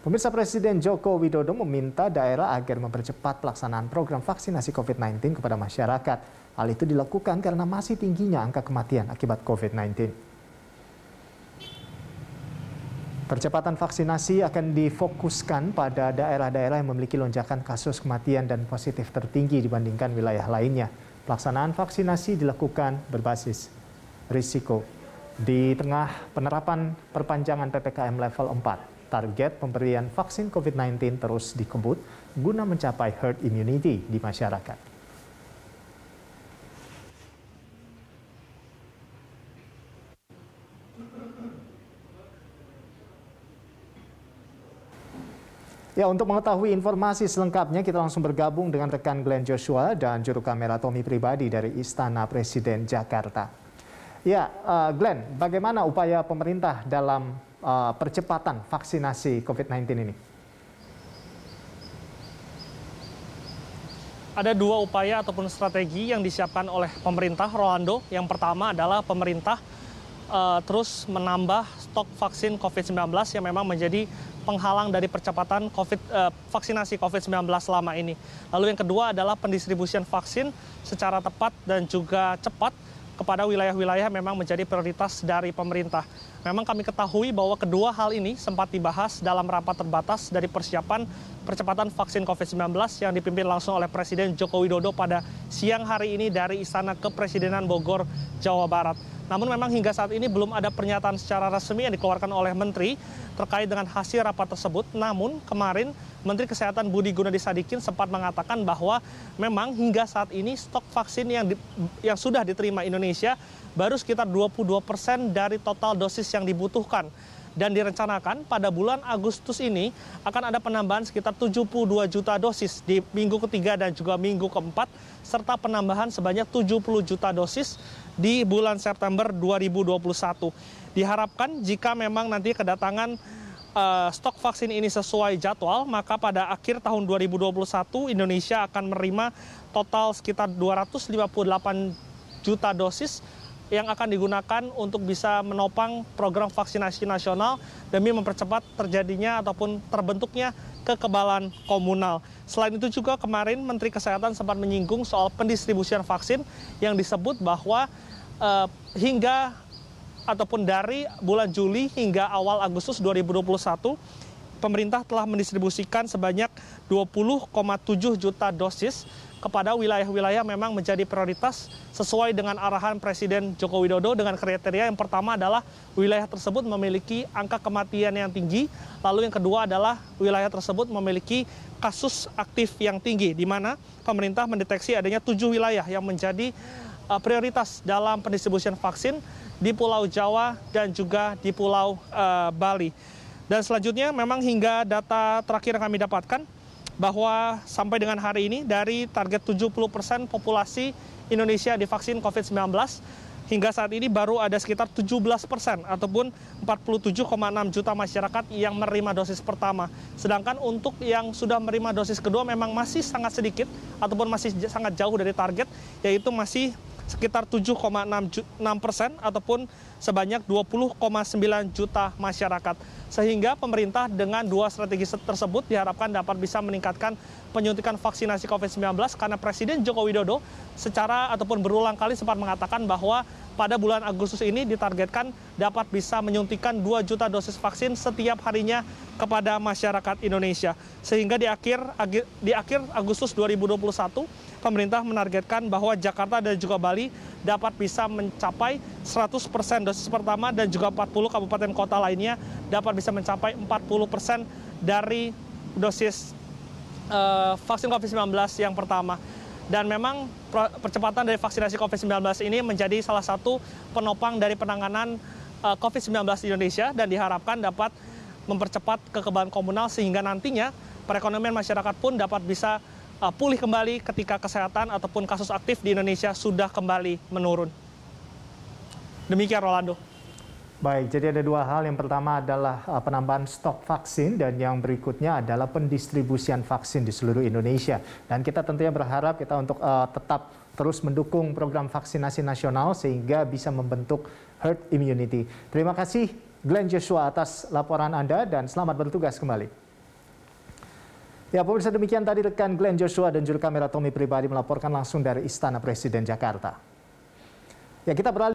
Pemirsa Presiden Joko Widodo meminta daerah agar mempercepat pelaksanaan program vaksinasi COVID-19 kepada masyarakat. Hal itu dilakukan karena masih tingginya angka kematian akibat COVID-19. Percepatan vaksinasi akan difokuskan pada daerah-daerah yang memiliki lonjakan kasus kematian dan positif tertinggi dibandingkan wilayah lainnya. Pelaksanaan vaksinasi dilakukan berbasis risiko di tengah penerapan perpanjangan PPKM level 4 target pemberian vaksin COVID-19 terus dikebut guna mencapai herd immunity di masyarakat. Ya, untuk mengetahui informasi selengkapnya, kita langsung bergabung dengan rekan Glenn Joshua dan juru kamera Tommy Pribadi dari Istana Presiden Jakarta. Ya, uh, Glenn, bagaimana upaya pemerintah dalam uh, percepatan vaksinasi COVID-19 ini? Ada dua upaya ataupun strategi yang disiapkan oleh pemerintah Rolando. Yang pertama adalah pemerintah uh, terus menambah stok vaksin COVID-19 yang memang menjadi penghalang dari percepatan COVID, uh, vaksinasi COVID-19 selama ini. Lalu yang kedua adalah pendistribusian vaksin secara tepat dan juga cepat kepada wilayah-wilayah memang menjadi prioritas dari pemerintah. Memang kami ketahui bahwa kedua hal ini sempat dibahas dalam rapat terbatas dari persiapan percepatan vaksin COVID-19 yang dipimpin langsung oleh Presiden Joko Widodo pada siang hari ini dari Istana Kepresidenan Bogor, Jawa Barat. Namun memang hingga saat ini belum ada pernyataan secara resmi yang dikeluarkan oleh menteri terkait dengan hasil rapat tersebut. Namun kemarin Menteri Kesehatan Budi Gunadi Sadikin sempat mengatakan bahwa memang hingga saat ini stok vaksin yang di, yang sudah diterima Indonesia baru sekitar 22 persen dari total dosis yang dibutuhkan dan direncanakan pada bulan Agustus ini akan ada penambahan sekitar 72 juta dosis di minggu ketiga dan juga minggu keempat serta penambahan sebanyak 70 juta dosis di bulan September 2021. Diharapkan jika memang nanti kedatangan uh, stok vaksin ini sesuai jadwal, maka pada akhir tahun 2021 Indonesia akan menerima total sekitar 258 juta dosis yang akan digunakan untuk bisa menopang program vaksinasi nasional demi mempercepat terjadinya ataupun terbentuknya kekebalan komunal. Selain itu juga kemarin Menteri Kesehatan sempat menyinggung soal pendistribusian vaksin yang disebut bahwa eh, hingga ataupun dari bulan Juli hingga awal Agustus 2021 pemerintah telah mendistribusikan sebanyak 20,7 juta dosis kepada wilayah-wilayah memang menjadi prioritas sesuai dengan arahan Presiden Joko Widodo dengan kriteria yang pertama adalah wilayah tersebut memiliki angka kematian yang tinggi, lalu yang kedua adalah wilayah tersebut memiliki kasus aktif yang tinggi, di mana pemerintah mendeteksi adanya tujuh wilayah yang menjadi eh, prioritas dalam pendistribusian vaksin di Pulau Jawa dan juga di Pulau uh, Bali. Dan selanjutnya memang hingga data terakhir yang kami dapatkan, bahwa sampai dengan hari ini dari target 70 persen populasi Indonesia divaksin COVID-19, hingga saat ini baru ada sekitar 17 persen ataupun 47,6 juta masyarakat yang menerima dosis pertama. Sedangkan untuk yang sudah menerima dosis kedua memang masih sangat sedikit ataupun masih sangat jauh dari target, yaitu masih sekitar 7,6 persen ataupun sebanyak 20,9 juta masyarakat. Sehingga pemerintah dengan dua strategi tersebut diharapkan dapat bisa meningkatkan penyuntikan vaksinasi COVID-19 karena Presiden Joko Widodo secara ataupun berulang kali sempat mengatakan bahwa pada bulan Agustus ini ditargetkan dapat bisa menyuntikan 2 juta dosis vaksin setiap harinya kepada masyarakat Indonesia. Sehingga di akhir di akhir Agustus 2021, pemerintah menargetkan bahwa Jakarta dan juga Bali dapat bisa mencapai 100% dosis pertama dan juga 40 kabupaten kota lainnya dapat bisa mencapai 40% dari dosis eh, vaksin COVID-19 yang pertama. Dan memang percepatan dari vaksinasi COVID-19 ini menjadi salah satu penopang dari penanganan eh, COVID-19 di Indonesia dan diharapkan dapat mempercepat kekebalan komunal sehingga nantinya perekonomian masyarakat pun dapat bisa eh, pulih kembali ketika kesehatan ataupun kasus aktif di Indonesia sudah kembali menurun. Demikian Rolando. Baik, jadi ada dua hal. Yang pertama adalah uh, penambahan stok vaksin dan yang berikutnya adalah pendistribusian vaksin di seluruh Indonesia. Dan kita tentunya berharap kita untuk uh, tetap terus mendukung program vaksinasi nasional sehingga bisa membentuk herd immunity. Terima kasih Glenn Joshua atas laporan Anda dan selamat bertugas kembali. Ya, pemirsa demikian tadi rekan Glenn Joshua dan juru kamera Tommy Pribadi melaporkan langsung dari Istana Presiden Jakarta. Ya, kita beralih.